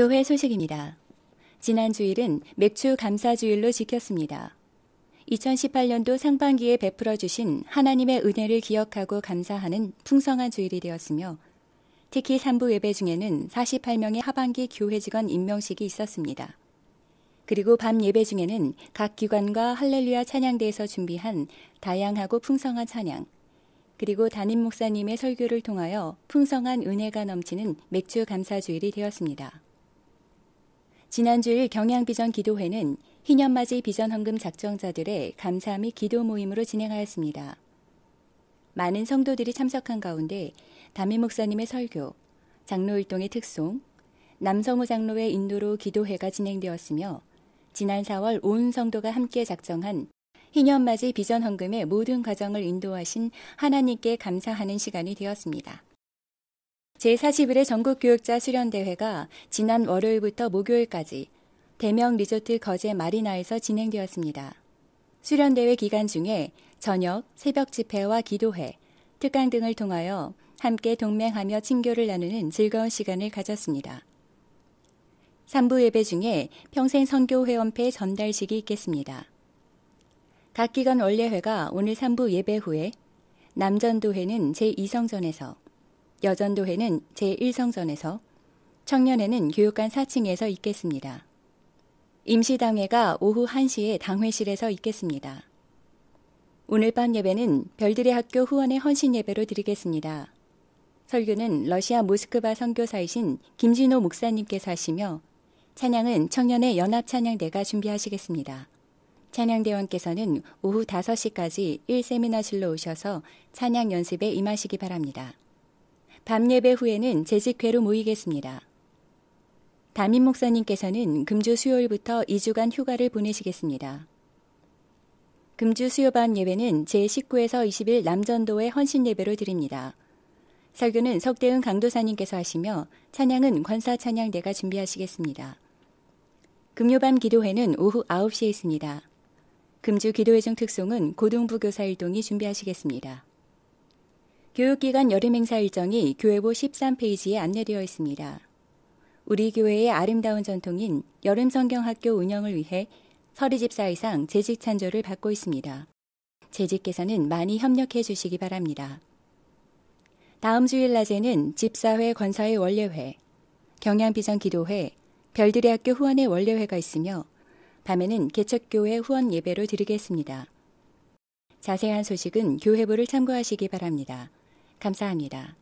교회 소식입니다. 지난 주일은 맥주 감사주일로 지켰습니다. 2018년도 상반기에 베풀어 주신 하나님의 은혜를 기억하고 감사하는 풍성한 주일이 되었으며 특히 3부 예배 중에는 48명의 하반기 교회 직원 임명식이 있었습니다. 그리고 밤 예배 중에는 각 기관과 할렐루야 찬양대에서 준비한 다양하고 풍성한 찬양, 그리고 담임 목사님의 설교를 통하여 풍성한 은혜가 넘치는 맥주 감사주일이 되었습니다. 지난주일 경향비전 기도회는 희년맞이 비전헌금 작정자들의 감사 및 기도 모임으로 진행하였습니다. 많은 성도들이 참석한 가운데 담임 목사님의 설교, 장로일동의 특송, 남성우 장로의 인도로 기도회가 진행되었으며 지난 4월 온 성도가 함께 작정한 희년맞이 비전헌금의 모든 과정을 인도하신 하나님께 감사하는 시간이 되었습니다. 제41회 전국교육자 수련대회가 지난 월요일부터 목요일까지 대명 리조트 거제 마리나에서 진행되었습니다. 수련대회 기간 중에 저녁, 새벽 집회와 기도회, 특강 등을 통하여 함께 동맹하며 친교를 나누는 즐거운 시간을 가졌습니다. 3부 예배 중에 평생 선교회원패 전달식이 있겠습니다. 각 기관 원례회가 오늘 3부 예배 후에 남전도회는 제2성전에서 여전도회는 제1성전에서, 청년회는 교육관 4층에서 있겠습니다. 임시당회가 오후 1시에 당회실에서 있겠습니다. 오늘 밤 예배는 별들의 학교 후원의 헌신 예배로 드리겠습니다. 설교는 러시아 모스크바 선교사이신 김진호 목사님께서 하시며 찬양은 청년의 연합 찬양대가 준비하시겠습니다. 찬양대원께서는 오후 5시까지 1세미나실로 오셔서 찬양 연습에 임하시기 바랍니다. 밤 예배 후에는 재직회로 모이겠습니다. 담임 목사님께서는 금주 수요일부터 2주간 휴가를 보내시겠습니다. 금주 수요밤 예배는 제19에서 20일 남전도의 헌신 예배로 드립니다. 설교는 석대은 강도사님께서 하시며 찬양은 권사 찬양대가 준비하시겠습니다. 금요밤 기도회는 오후 9시에 있습니다. 금주 기도회중 특송은 고등부 교사 일동이 준비하시겠습니다. 교육기관 여름 행사 일정이 교회부 13페이지에 안내되어 있습니다. 우리 교회의 아름다운 전통인 여름 성경학교 운영을 위해 서리 집사 이상 재직 찬조를 받고 있습니다. 재직께서는 많이 협력해 주시기 바랍니다. 다음 주일 낮에는 집사회 권사의 원례회, 경향비전 기도회, 별들의 학교 후원의 원례회가 있으며 밤에는 개척교회 후원 예배로 드리겠습니다. 자세한 소식은 교회부를 참고하시기 바랍니다. 감사합니다.